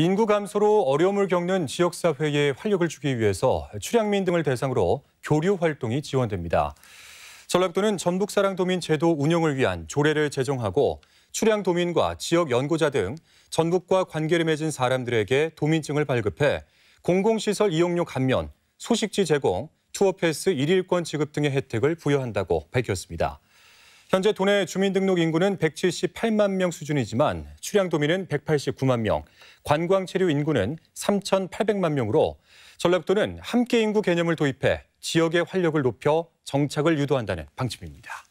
인구 감소로 어려움을 겪는 지역사회에 활력을 주기 위해서 출향민 등을 대상으로 교류 활동이 지원됩니다. 전라북도는 전북사랑도민 제도 운영을 위한 조례를 제정하고 출향도민과 지역 연구자 등 전북과 관계를 맺은 사람들에게 도민증을 발급해 공공시설 이용료 감면, 소식지 제공, 투어패스 1일권 지급 등의 혜택을 부여한다고 밝혔습니다. 현재 도내 주민등록 인구는 178만 명 수준이지만 출향도민은 189만 명, 관광체류 인구는 3,800만 명으로 전략도는 함께 인구 개념을 도입해 지역의 활력을 높여 정착을 유도한다는 방침입니다.